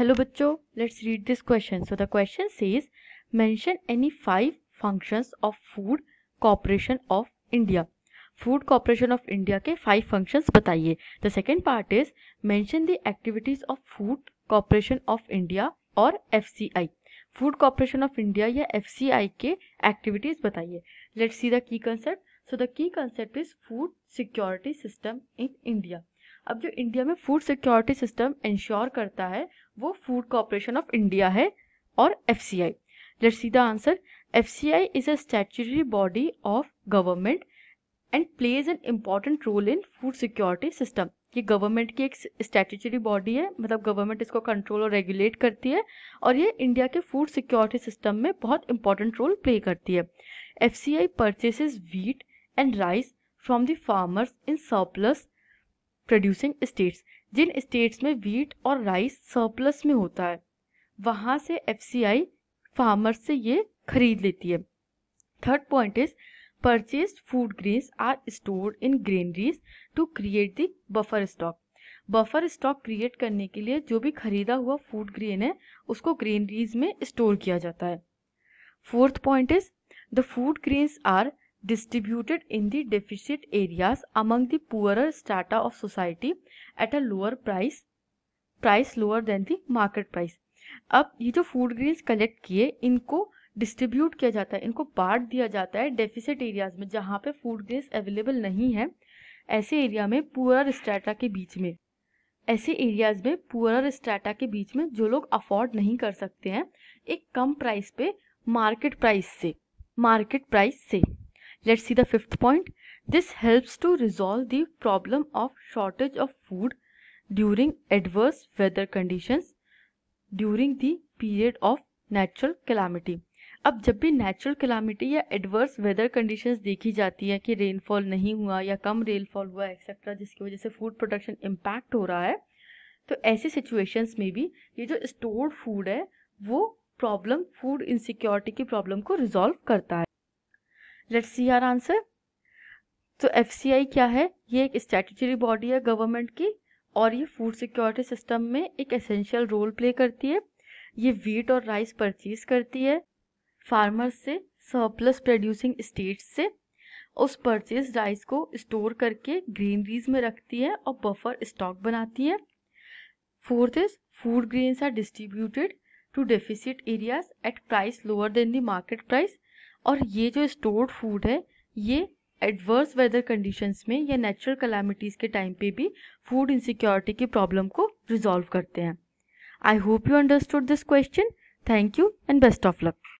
Hello बच्चों let's read this question so the question says mention any five functions of food corporation of India food corporation of India के five functions बताइए the second part is mention the activities of food corporation of India और FCI food corporation of India या FCI के activities बताइए let's see the key concept so the key concept is food security system in India अब जो India में food security system ensure करता है वो फूड कॉरपोरेशन ऑफ इंडिया है और F C I let see the answer F C I is a statutory body of government and plays an important role in food security system ये government की एक statutory body है मतलब government इसको control और regulate करती है और ये इंडिया के फूड सिक्योरिटी सिस्टम में बहुत इंपॉर्टेंट रोल प्ले करती है F C I purchases wheat and rice from the farmers in surplus producing states जिन स्टेट्स में वीट और राइस सरप्लस में होता है वहाँ से एफसीआई फार्मर से ये खरीद लेती है third point is purchase food grains are stored in granaries to create the buffer stock buffer stock create करने के लिए जो भी खरीदा हुआ फूड ग्रेन है उसको ग्रेनरीज में स्टोर किया जाता है fourth point is the food grains are distributed in the deficit areas among the poorer strata of society at a lower price price lower than the market price अब ये जो food grains collect किए इनको distribute किया जाता है इनको बांट दिया जाता है डेफिसिट एरियाज में जहाँ पे फूड ग्रेन्स अवेलेबल नहीं है ऐसे एरिया में पुअर स्ट्रेटा के बीच में ऐसे एरियाज में पुअर स्ट्रेटा के बीच में जो लोग अफोर्ड नहीं कर सकते हैं एक कम प्राइस पे मार्केट प्राइस से मार्केट प्राइस से Let's see the fifth point. This helps to resolve the problem of shortage of food during adverse weather conditions during the period of natural calamity अब जब भी नेचुरल कैलामिटी या adverse weather conditions देखी जाती है कि rainfall नहीं हुआ या कम रेनफॉल हुआ एक्सेट्रा जिसकी वजह से फूड प्रोडक्शन इम्पैक्ट हो रहा है तो ऐसे सिचुएशंस में भी ये जो स्टोर्ड फूड है वो प्रॉब्लम फूड इनसिक्योरिटी की प्रॉब्लम को रिजॉल्व करता है लेट्स सी आर आंसर तो एफ क्या है ये एक स्टैट्यूटरी बॉडी है गवर्नमेंट की और ये फूड सिक्योरिटी सिस्टम में एक एसेंशियल रोल प्ले करती है ये वीट और राइस परचेज करती है फार्मर्स से सरप्लस प्रोड्यूसिंग स्टेट्स से उस परचेज राइस को स्टोर करके ग्रीनरीज में रखती है और बफर स्टॉक बनाती है fourth is food grains are distributed to deficit areas at price lower than the market price और ये जो स्टोर्ड फूड है ये एडवर्स वेदर कंडीशंस में या नेचुरल कलामिटीज़ के टाइम पे भी फूड इनसिक्योरिटी की प्रॉब्लम को रिजॉल्व करते हैं I hope you understood this question thank you and best of luck